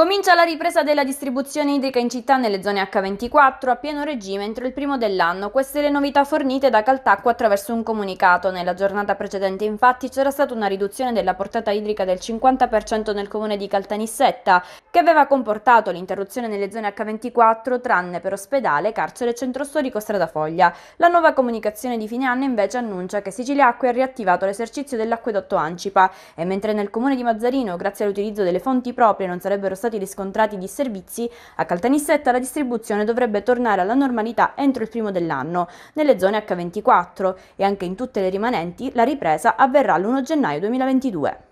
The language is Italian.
Comincia la ripresa della distribuzione idrica in città nelle zone H24 a pieno regime entro il primo dell'anno. Queste le novità fornite da Caltacqua attraverso un comunicato. Nella giornata precedente infatti c'era stata una riduzione della portata idrica del 50% nel comune di Caltanissetta che aveva comportato l'interruzione nelle zone H24 tranne per ospedale, carcere, e centro storico, strada foglia. La nuova comunicazione di fine anno invece annuncia che Sicilia Acque ha riattivato l'esercizio dell'acquedotto Ancipa e mentre nel comune di Mazzarino grazie all'utilizzo delle fonti proprie non sarebbero state stati riscontrati disservizi, a Caltanissetta la distribuzione dovrebbe tornare alla normalità entro il primo dell'anno, nelle zone H24 e anche in tutte le rimanenti la ripresa avverrà l'1 gennaio 2022.